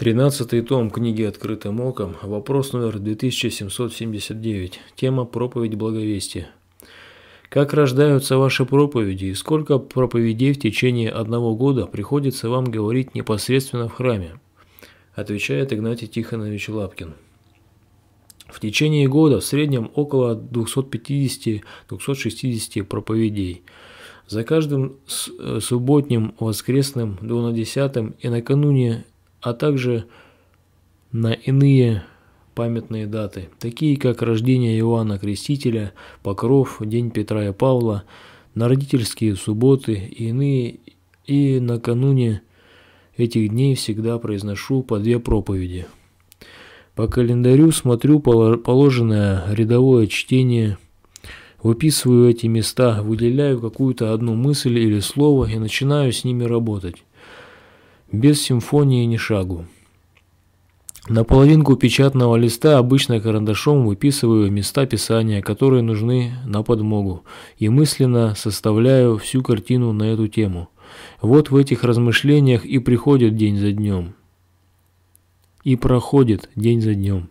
Тринадцатый том книги «Открытым оком», вопрос номер 2779, тема «Проповедь благовестия». Как рождаются ваши проповеди и сколько проповедей в течение одного года приходится вам говорить непосредственно в храме? Отвечает Игнатий Тихонович Лапкин. В течение года в среднем около 250-260 проповедей – за каждым э, субботним, воскресным, двунадесятым и накануне а также на иные памятные даты, такие как рождение Иоанна Крестителя, Покров, День Петра и Павла, на родительские субботы и иные, и накануне этих дней всегда произношу по две проповеди. По календарю смотрю положенное рядовое чтение, выписываю эти места, выделяю какую-то одну мысль или слово и начинаю с ними работать. Без симфонии ни шагу. На половинку печатного листа обычно карандашом выписываю места писания, которые нужны на подмогу, и мысленно составляю всю картину на эту тему. Вот в этих размышлениях и приходит день за днем. И проходит день за днем.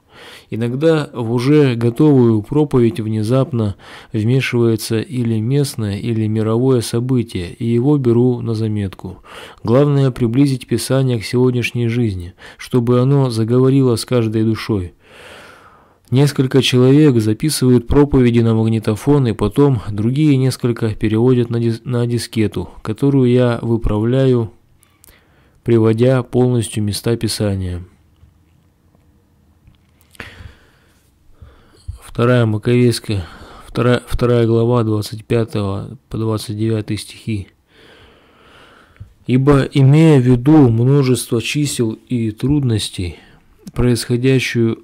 Иногда в уже готовую проповедь внезапно вмешивается или местное, или мировое событие, и его беру на заметку. Главное – приблизить Писание к сегодняшней жизни, чтобы оно заговорило с каждой душой. Несколько человек записывают проповеди на магнитофон, и потом другие несколько переводят на, дис дискету, которую я выправляю, приводя полностью места Писания. Вторая Маковейская, вторая 2 глава 25 по 29 стихи. Ибо, имея в виду множество чисел и трудностей, происходящую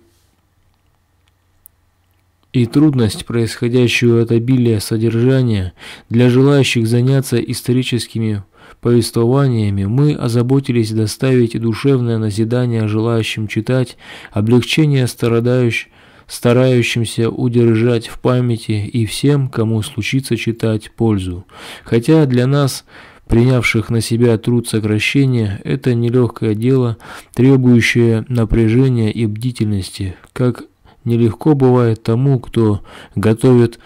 и трудность, происходящую от обилия содержания, для желающих заняться историческими повествованиями, мы озаботились доставить душевное назидание желающим читать, облегчение страдающих старающимся удержать в памяти и всем, кому случится читать пользу. Хотя для нас принявших на себя труд сокращения, это нелегкое дело, требующее напряжения и бдительности, как нелегко бывает тому, кто готовит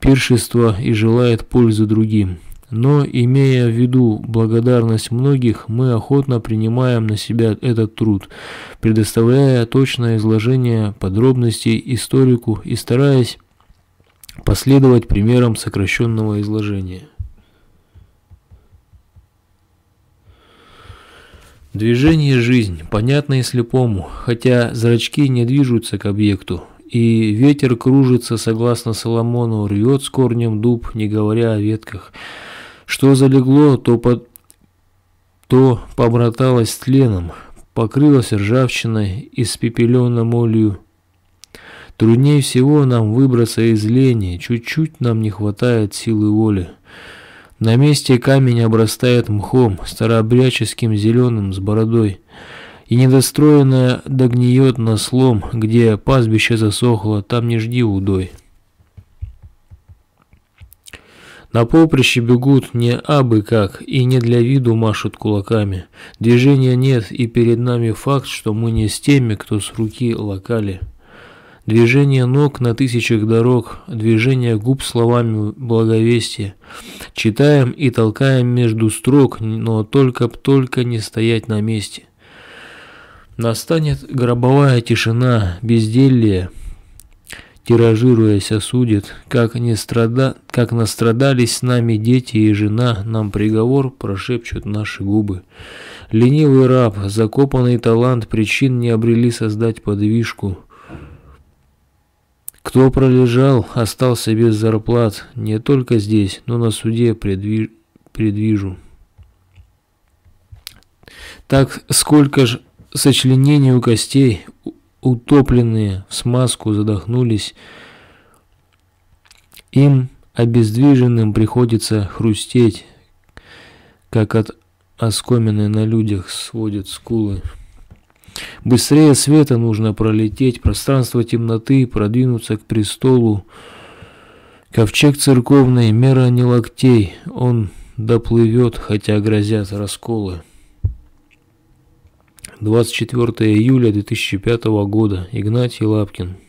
пиршество и желает пользы другим. Но, имея в виду благодарность многих, мы охотно принимаем на себя этот труд, предоставляя точное изложение подробностей историку и стараясь последовать примерам сокращенного изложения. Движение – жизнь, понятно слепому, хотя зрачки не движутся к объекту, и ветер кружится, согласно Соломону, рвет с корнем дуб, не говоря о ветках – что залегло, то, под... то побраталось с тленом, покрылось ржавчиной, и испепеленно молью. Труднее всего нам выбраться из лени, чуть-чуть нам не хватает силы воли. На месте камень обрастает мхом, старообрядческим зеленым с бородой, и недостроенное догниет на слом, где пастбище засохло, там не жди удой. На поприще бегут не абы как и не для виду машут кулаками. Движения нет, и перед нами факт, что мы не с теми, кто с руки локали. Движение ног на тысячах дорог, движение губ словами благовестия. Читаем и толкаем между строк, но только-только не стоять на месте. Настанет гробовая тишина, безделье, тиражируясь, осудит, как, не страда... как настрадались с нами дети и жена, нам приговор прошепчут наши губы. Ленивый раб, закопанный талант, причин не обрели создать подвижку. Кто пролежал, остался без зарплат, не только здесь, но на суде предви... предвижу. Так сколько ж сочленений у костей, утопленные в смазку задохнулись. Им обездвиженным приходится хрустеть, как от оскомины на людях сводят скулы. Быстрее света нужно пролететь, пространство темноты, продвинуться к престолу. Ковчег церковный, мера не локтей, он доплывет, хотя грозят расколы. 24 июля 2005 года. Игнатий Лапкин.